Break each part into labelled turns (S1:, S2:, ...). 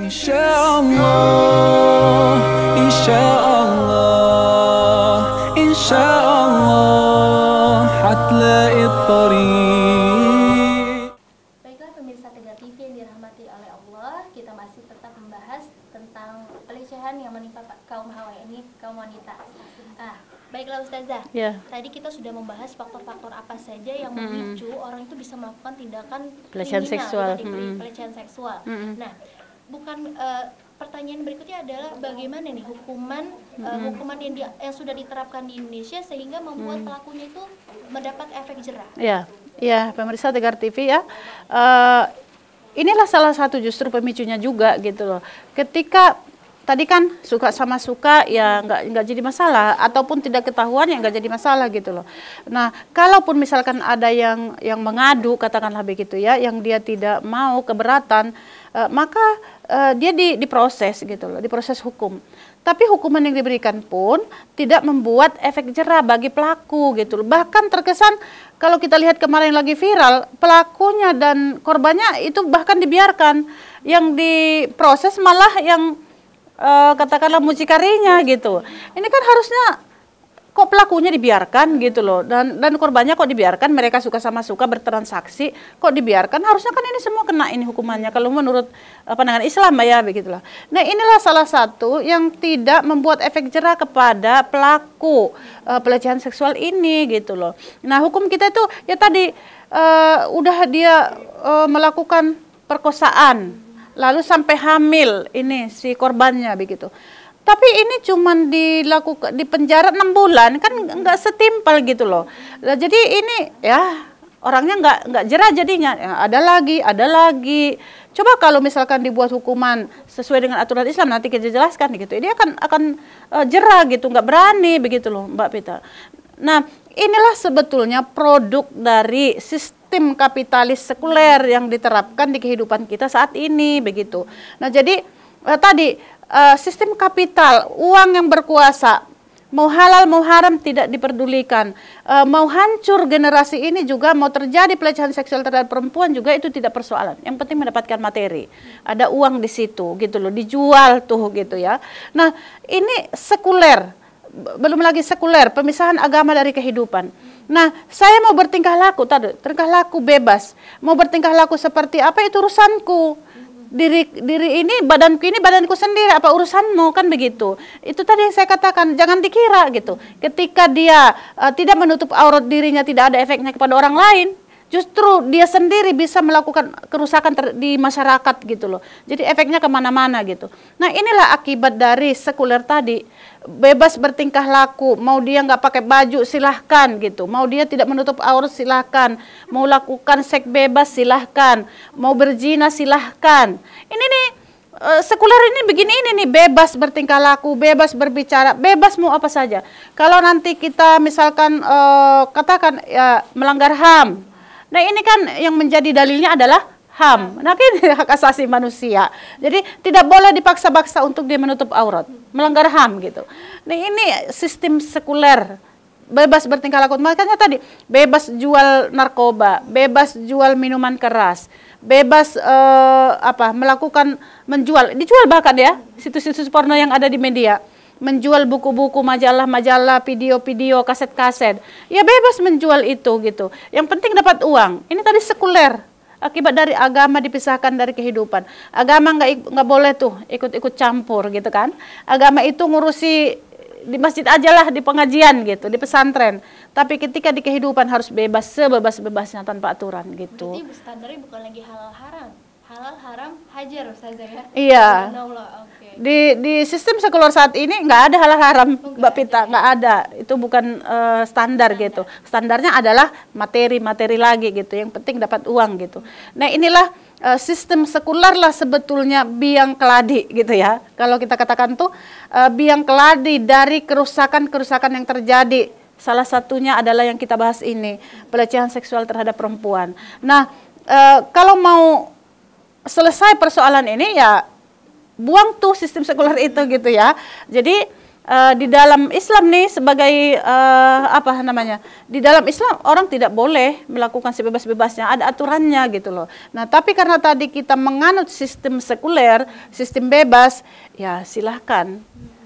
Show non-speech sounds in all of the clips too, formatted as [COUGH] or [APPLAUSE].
S1: Baiklah pemirsa Tegar TV yang dirahmati oleh Allah, kita masih tetap membahas tentang pelecehan yang menimpa kaum hawa ini kaum wanita. Ah, Baiklah Ustazah, yeah. tadi kita sudah membahas faktor-faktor apa saja yang memicu mm orang itu bisa melakukan tindakan pelecehan seksual. mm pelecehan seksual. Mm -hmm. Nah, bukan uh, pertanyaan berikutnya adalah bagaimana nih hukuman hmm. hukuman yang di, yang sudah diterapkan di Indonesia sehingga membuat hmm. pelakunya itu mendapat efek jerah.
S2: Ya, ya pemirsa Tegar TV ya. Uh, inilah salah satu justru pemicunya juga gitu loh. Ketika tadi kan suka sama suka ya nggak nggak jadi masalah ataupun tidak ketahuan ya nggak jadi masalah gitu loh. Nah kalaupun misalkan ada yang yang mengadu katakanlah begitu ya yang dia tidak mau keberatan Eh, maka uh, dia di, diproses gitu loh, diproses hukum. Tapi hukuman yang diberikan pun tidak membuat efek jerah bagi pelaku gitu loh. Bahkan terkesan kalau kita lihat kemarin lagi viral, pelakunya dan korbannya itu bahkan dibiarkan. Yang diproses malah yang uh, katakanlah mucikarinya gitu. Ini kan harusnya kok pelakunya dibiarkan gitu loh dan dan korbannya kok dibiarkan mereka suka sama suka bertransaksi kok dibiarkan harusnya kan ini semua kena ini hukumannya kalau menurut eh, pandangan Islam ya begitulah nah inilah salah satu yang tidak membuat efek jerah kepada pelaku uh, pelecehan seksual ini gitu loh nah hukum kita itu ya tadi uh, udah dia uh, melakukan perkosaan lalu sampai hamil ini si korbannya begitu tapi ini cuma dilakukan di penjara enam bulan kan nggak setimpal gitu loh. Nah, jadi ini ya orangnya nggak nggak jerah jadinya ya, ada lagi ada lagi. Coba kalau misalkan dibuat hukuman sesuai dengan aturan Islam nanti kita jelaskan gitu. Ini akan akan uh, jerah gitu nggak berani begitu loh Mbak Pita. Nah inilah sebetulnya produk dari sistem sistem kapitalis sekuler yang diterapkan di kehidupan kita saat ini begitu. Nah, jadi eh, tadi eh, sistem kapital, uang yang berkuasa, mau halal mau haram tidak diperdulikan eh, mau hancur generasi ini juga mau terjadi pelecehan seksual terhadap perempuan juga itu tidak persoalan yang penting mendapatkan materi ada uang di situ gitu loh dijual tuh gitu ya nah ini sekuler belum lagi sekuler pemisahan agama dari kehidupan nah saya mau bertingkah laku tadi tingkah laku bebas mau bertingkah laku seperti apa itu urusanku diri diri ini badanku ini badanku sendiri apa urusanmu kan begitu itu tadi yang saya katakan jangan dikira gitu ketika dia uh, tidak menutup aurat dirinya tidak ada efeknya kepada orang lain justru dia sendiri bisa melakukan kerusakan ter, di masyarakat gitu loh. Jadi efeknya kemana-mana gitu. Nah inilah akibat dari sekuler tadi bebas bertingkah laku. Mau dia nggak pakai baju silahkan gitu. Mau dia tidak menutup aurat silahkan. Mau lakukan seks bebas silahkan. Mau berzina silahkan. Ini nih eh, sekuler ini begini ini nih bebas bertingkah laku, bebas berbicara, bebas mau apa saja. Kalau nanti kita misalkan uh, katakan ya melanggar HAM, Nah ini kan yang menjadi dalilnya adalah HAM, nah ini [LAUGHS] hak asasi manusia. Jadi tidak boleh dipaksa-paksa untuk dia menutup aurat, melanggar HAM gitu. Nah ini sistem sekuler bebas bertingkah laku. Makanya tadi bebas jual narkoba, bebas jual minuman keras, bebas uh, apa melakukan menjual, dijual bahkan ya situs-situs porno yang ada di media menjual buku-buku, majalah-majalah, video-video, kaset-kaset. Ya bebas menjual itu gitu. Yang penting dapat uang. Ini tadi sekuler. Akibat dari agama dipisahkan dari kehidupan. Agama nggak nggak boleh tuh ikut-ikut campur gitu kan. Agama itu ngurusi di masjid aja lah di pengajian gitu di pesantren tapi ketika di kehidupan harus bebas sebebas-bebasnya tanpa aturan gitu berarti
S1: standarnya bukan lagi halal haram halal haram hajar ustazah ya iya
S2: di di sistem sekuler saat ini nggak ada halal haram oh, Mbak Pita nggak ada itu bukan uh, standar, gitu standarnya adalah materi-materi lagi gitu yang penting dapat uang gitu nah inilah uh, sistem sekular lah sebetulnya biang keladi gitu ya kalau kita katakan tuh uh, biang keladi dari kerusakan-kerusakan yang terjadi salah satunya adalah yang kita bahas ini pelecehan seksual terhadap perempuan nah uh, kalau mau selesai persoalan ini ya buang tuh sistem sekuler itu gitu ya. Jadi uh, di dalam Islam nih sebagai uh, apa namanya? Di dalam Islam orang tidak boleh melakukan sebebas-bebasnya, ada aturannya gitu loh. Nah, tapi karena tadi kita menganut sistem sekuler, sistem bebas, ya silahkan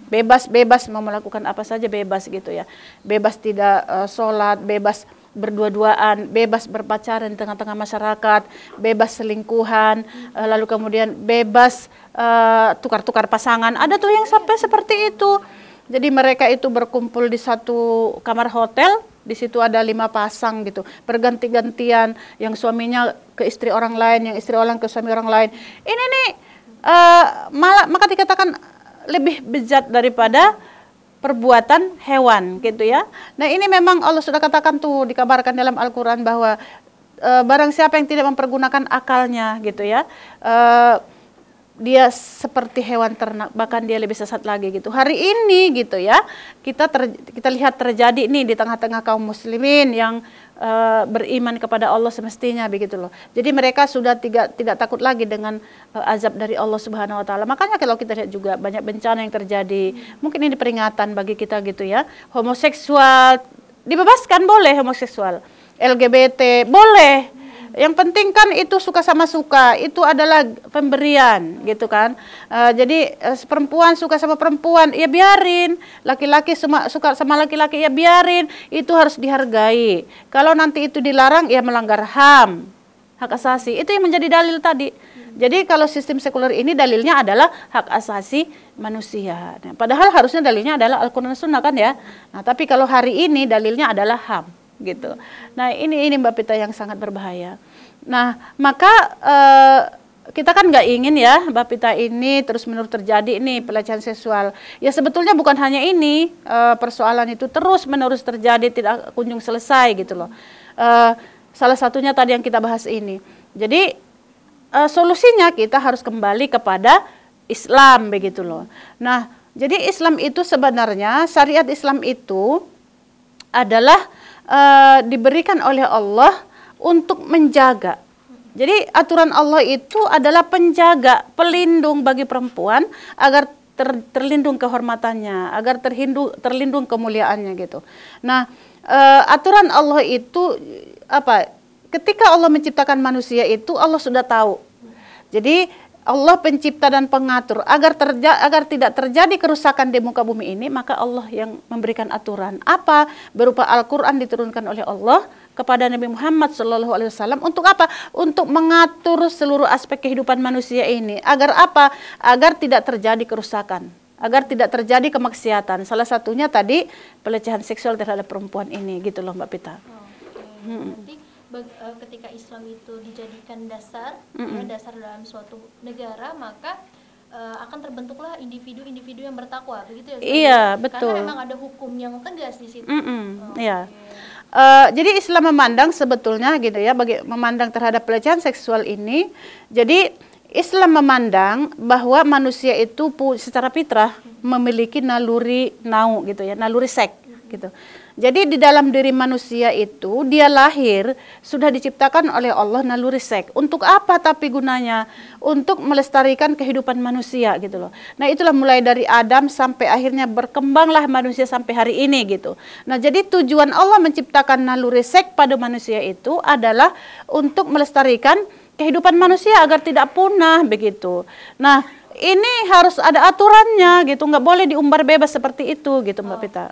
S2: bebas-bebas mau melakukan apa saja bebas gitu ya. Bebas tidak uh, sholat, bebas berdua-duaan, bebas berpacaran di tengah-tengah masyarakat, bebas selingkuhan, hmm. Eh, lalu kemudian bebas eh, tukar-tukar uh, pasangan. Ada tuh yang sampai seperti itu. Jadi mereka itu berkumpul di satu kamar hotel, di situ ada lima pasang gitu, berganti-gantian, yang suaminya ke istri orang lain, yang istri orang ke suami orang lain. Ini nih uh, malah maka dikatakan lebih bejat daripada perbuatan hewan gitu ya. Nah, ini memang Allah sudah katakan tuh dikabarkan dalam Al-Qur'an bahwa e, barang siapa yang tidak mempergunakan akalnya gitu ya. E, dia seperti hewan ternak bahkan dia lebih sesat lagi gitu hari ini gitu ya kita ter, kita lihat terjadi nih di tengah-tengah kaum muslimin yang e, beriman kepada Allah semestinya begitu loh jadi mereka sudah tidak tidak takut lagi dengan e, azab dari Allah Subhanahu Wa Taala makanya kalau kita lihat juga banyak bencana yang terjadi mungkin ini peringatan bagi kita gitu ya homoseksual dibebaskan boleh homoseksual LGBT boleh yang penting kan itu suka sama suka, itu adalah pemberian gitu kan. Uh, jadi uh, perempuan suka sama perempuan, ya biarin. Laki-laki suka sama laki-laki, ya biarin. Itu harus dihargai. Kalau nanti itu dilarang, ya melanggar HAM, hak asasi. Itu yang menjadi dalil tadi. Jadi kalau sistem sekuler ini dalilnya adalah hak asasi manusia. Nah, padahal harusnya dalilnya adalah Al-Quran Sunnah kan ya. Nah tapi kalau hari ini dalilnya adalah HAM gitu. Nah ini ini Mbak Pita yang sangat berbahaya. Nah maka eh, kita kan nggak ingin ya Mbak Pita ini terus menerus terjadi nih pelecehan seksual. Ya sebetulnya bukan hanya ini e, persoalan itu terus menerus terjadi tidak kunjung selesai gitu loh. E, salah satunya tadi yang kita bahas ini. Jadi e, solusinya kita harus kembali kepada Islam begitu loh. Nah jadi Islam itu sebenarnya syariat Islam itu adalah uh, diberikan oleh Allah untuk menjaga. Jadi aturan Allah itu adalah penjaga, pelindung bagi perempuan agar ter, terlindung kehormatannya, agar terhindu terlindung kemuliaannya gitu. Nah, uh, aturan Allah itu apa? Ketika Allah menciptakan manusia itu Allah sudah tahu. Jadi Allah pencipta dan pengatur agar terja agar tidak terjadi kerusakan di muka bumi ini maka Allah yang memberikan aturan apa berupa Al-Qur'an diturunkan oleh Allah kepada Nabi Muhammad Shallallahu Alaihi Wasallam untuk apa? Untuk mengatur seluruh aspek kehidupan manusia ini agar apa? Agar tidak terjadi kerusakan, agar tidak terjadi kemaksiatan. Salah satunya tadi pelecehan seksual terhadap perempuan ini gitu loh Mbak Pita. Oh, hmm.
S1: Eh, ketika Islam itu dijadikan dasar mm -hmm. ya, dasar dalam suatu negara maka uh, akan terbentuklah individu-individu yang bertakwa begitu ya Ustaz? iya betul karena memang ada hukum yang
S2: tegas di situ mm -hmm. oh, iya okay. Uh, eh, jadi Islam memandang sebetulnya gitu ya, bagi memandang terhadap pelecehan seksual ini. Jadi Islam memandang bahwa manusia itu secara fitrah mm-hmm. memiliki naluri nau gitu ya, naluri seks gitu. Jadi di dalam diri manusia itu dia lahir sudah diciptakan oleh Allah naluri seks. Untuk apa tapi gunanya? Untuk melestarikan kehidupan manusia gitu loh. Nah, itulah mulai dari Adam sampai akhirnya berkembanglah manusia sampai hari ini gitu. Nah, jadi tujuan Allah menciptakan naluri seks pada manusia itu adalah untuk melestarikan kehidupan manusia agar tidak punah begitu. Nah, ini harus ada aturannya gitu, nggak boleh diumbar bebas seperti itu gitu Mbak oh, Pita.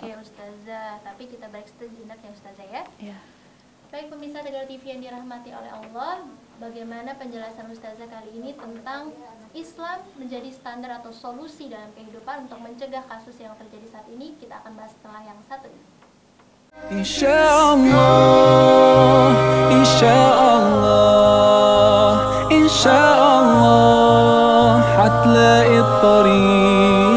S1: Baik pemirsa Tegar TV yang dirahmati oleh Allah, bagaimana penjelasan Ustazah kali ini tentang Islam menjadi standar atau solusi dalam kehidupan untuk mencegah kasus yang terjadi saat ini, kita akan bahas setelah yang satu ini. Insya Allah, Insya Allah, Insya Allah, hatla